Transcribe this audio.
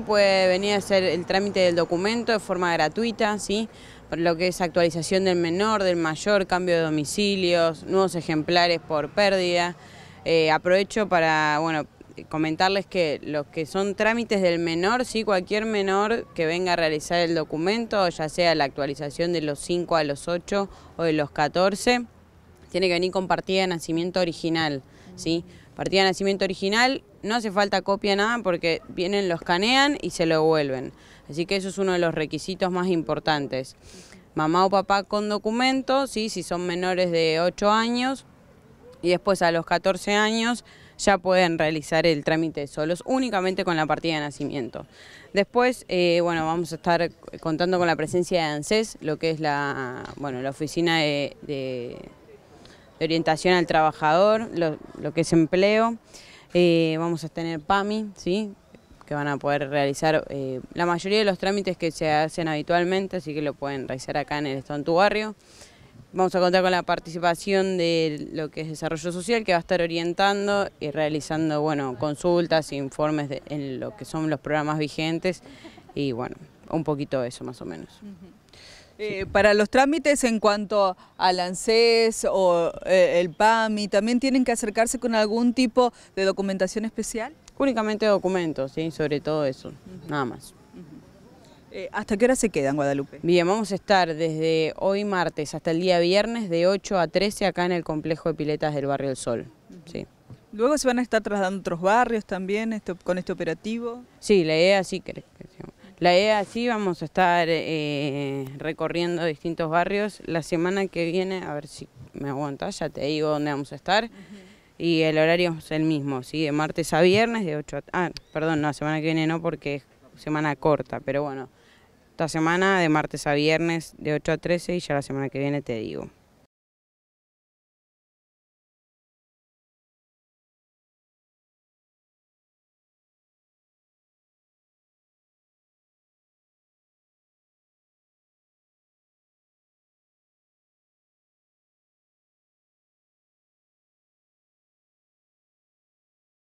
Puede venir a hacer el trámite del documento de forma gratuita, ¿sí? Por lo que es actualización del menor, del mayor, cambio de domicilios, nuevos ejemplares por pérdida. Eh, aprovecho para, bueno, comentarles que los que son trámites del menor, sí, cualquier menor que venga a realizar el documento, ya sea la actualización de los 5 a los 8 o de los 14, tiene que venir con partida de nacimiento original, ¿sí? Partida de nacimiento original no hace falta copia nada porque vienen, lo escanean y se lo devuelven. Así que eso es uno de los requisitos más importantes. Mamá o papá con documento, ¿sí? si son menores de 8 años, y después a los 14 años ya pueden realizar el trámite solos, únicamente con la partida de nacimiento. Después, eh, bueno, vamos a estar contando con la presencia de ANSES, lo que es la, bueno, la oficina de, orientación al trabajador, lo que es empleo. Eh, vamos a tener PAMI, ¿sí? que van a poder realizar eh, la mayoría de los trámites que se hacen habitualmente, así que lo pueden realizar acá en el Estado en tu barrio. Vamos a contar con la participación de lo que es Desarrollo Social, que va a estar orientando y realizando bueno, consultas, informes en lo que son los programas vigentes y bueno, un poquito eso más o menos. Eh, para los trámites en cuanto al ANSES o eh, el PAMI, ¿también tienen que acercarse con algún tipo de documentación especial? Únicamente documentos, sí, sobre todo eso, nada más. Eh, ¿Hasta qué hora se en Guadalupe? Bien, vamos a estar desde hoy martes hasta el día viernes de 8 a 13 acá en el complejo de piletas del Barrio del Sol. sí. Luego se van a estar trasladando otros barrios también este, con este operativo. Sí, la idea sí que la idea sí, vamos a estar eh, recorriendo distintos barrios. La semana que viene, a ver si me aguantas, ya te digo dónde vamos a estar. Y el horario es el mismo, ¿sí? De martes a viernes, de 8 a... Ah, perdón, no, la semana que viene no porque es semana corta, pero bueno. Esta semana de martes a viernes de 8 a 13 y ya la semana que viene te digo.